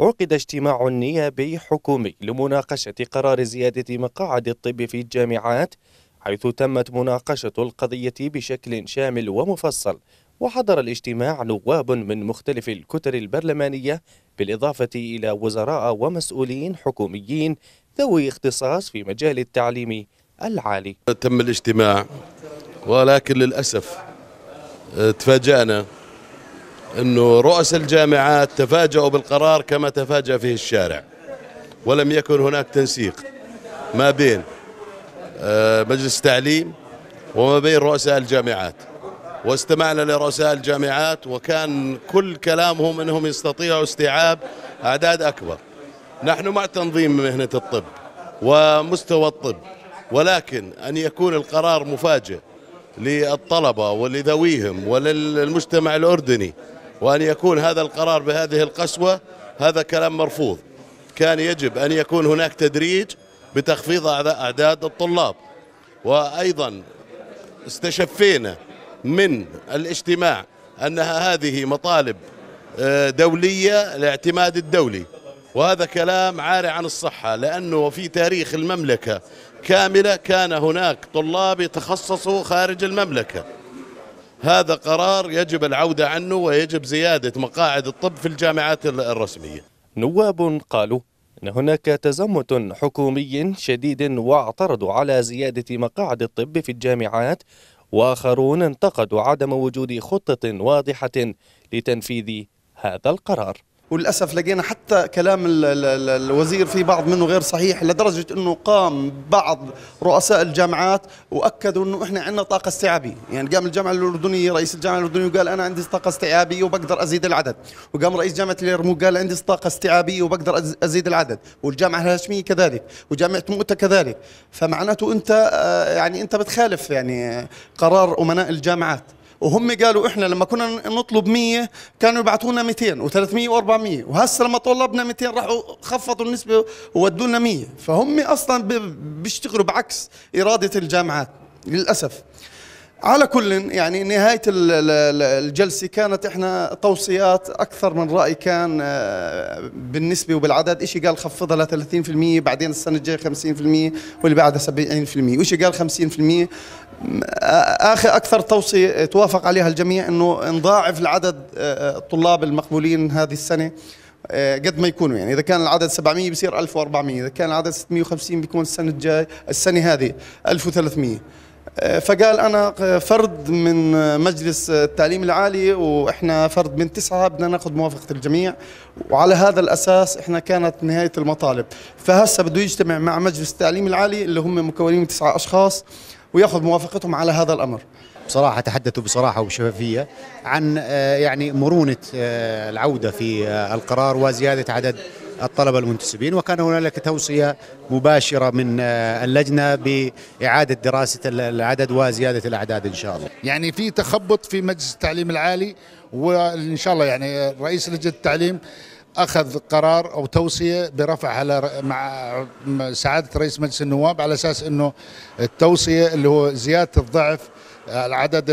عقد اجتماع نيابي حكومي لمناقشة قرار زيادة مقاعد الطب في الجامعات حيث تمت مناقشة القضية بشكل شامل ومفصل وحضر الاجتماع نواب من مختلف الكتل البرلمانية بالإضافة إلى وزراء ومسؤولين حكوميين ذوي اختصاص في مجال التعليم العالي تم الاجتماع ولكن للأسف آه، تفاجأنا أنه رؤس الجامعات تفاجؤوا بالقرار كما تفاجأ فيه الشارع ولم يكن هناك تنسيق ما بين آه، مجلس التعليم وما بين رؤساء الجامعات واستمعنا لرؤساء الجامعات وكان كل كلامهم انهم يستطيعوا استيعاب اعداد اكبر. نحن مع تنظيم مهنه الطب ومستوى الطب ولكن ان يكون القرار مفاجئ للطلبه ولذويهم وللمجتمع الاردني وأن يكون هذا القرار بهذه القسوة هذا كلام مرفوض كان يجب أن يكون هناك تدريج بتخفيض أعداد الطلاب وأيضا استشفينا من الاجتماع أنها هذه مطالب آه، دولية الاعتماد الدولي وهذا كلام عاري عن الصحة لأنه في تاريخ المملكة كاملة كان هناك طلاب يتخصصوا خارج المملكة هذا قرار يجب العودة عنه ويجب زيادة مقاعد الطب في الجامعات الرسمية نواب قالوا أن هناك تزمت حكومي شديد واعترضوا على زيادة مقاعد الطب في الجامعات وآخرون انتقدوا عدم وجود خطة واضحة لتنفيذ هذا القرار وللاسف لقينا حتى كلام الوزير في بعض منه غير صحيح لدرجه انه قام بعض رؤساء الجامعات واكدوا انه احنا عندنا طاقه استيعابيه، يعني قام الجامعه الاردنيه رئيس الجامعه الاردنيه وقال انا عندي طاقه استيعابيه وبقدر ازيد العدد، وقام رئيس جامعه اليرموك قال عندي طاقه استيعابيه وبقدر ازيد العدد، والجامعه الهاشميه كذلك، وجامعه مؤتة كذلك، فمعناته انت آه، يعني انت بتخالف يعني قرار امناء الجامعات. وهم قالوا احنا لما كنا نطلب 100 كانوا يبعثوا لنا 200 و300 و400 وهسه لما طلبنا 200 راحوا خفضوا النسبه وودوا لنا 100 فهم اصلا بيشتغلوا بعكس اراده الجامعات للاسف على كل يعني نهاية الجلسة كانت احنا توصيات أكثر من رأي كان آه، بالنسبة وبالعدد إشي قال خفضها ل 30% بعدين السنة الجاية 50% واللي بعدها 70% وإشي قال 50% آه، آخر أكثر توصية توافق عليها الجميع أنه نضاعف العدد آه، الطلاب المقبولين هذه السنة قد ما يكونوا يعني اذا كان العدد 700 بصير 1400 اذا كان العدد 650 بيكون السنه الجاي السنه هذه 1300 فقال انا فرد من مجلس التعليم العالي واحنا فرد من تسعه بدنا ناخذ موافقه الجميع وعلى هذا الاساس احنا كانت نهايه المطالب فهسه بده يجتمع مع مجلس التعليم العالي اللي هم مكونين من تسعه اشخاص وياخذ موافقتهم على هذا الامر بصراحة تحدثوا بصراحة وبشفافية عن آه، يعني مرونة آه، العودة في آه، القرار وزيادة عدد الطلبة المنتسبين وكان هنالك توصية مباشرة من آه، اللجنة بإعادة دراسة العدد وزيادة الأعداد إن شاء الله يعني في تخبط في مجلس التعليم العالي وإن شاء الله يعني آه، رئيس لجنة التعليم اخذ قرار او توصيه برفع على مع سعاده رئيس مجلس النواب على اساس انه التوصيه اللي هو زياده الضعف العدد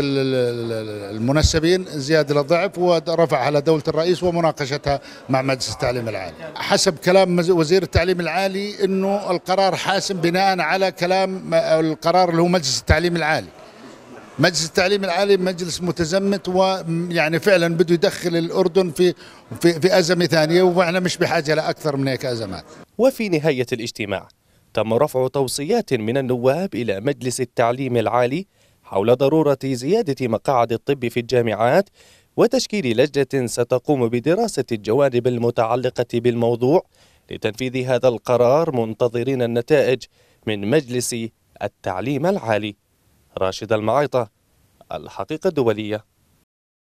المنسبين زيادة للضعف ورفع على دولة الرئيس ومناقشتها مع مجلس التعليم العالي حسب كلام وزير التعليم العالي أنه القرار حاسم بناء على كلام القرار اللي هو مجلس التعليم العالي مجلس التعليم العالي مجلس متزمت ويعني فعلا بده يدخل الاردن في في, في ازمه ثانيه واحنا مش بحاجه لاكثر من هيك ازمات. وفي نهايه الاجتماع تم رفع توصيات من النواب الى مجلس التعليم العالي حول ضرورة زيادة مقاعد الطب في الجامعات وتشكيل لجنة ستقوم بدراسة الجوانب المتعلقة بالموضوع لتنفيذ هذا القرار منتظرين النتائج من مجلس التعليم العالي راشد المعيطة الحقيقة الدولية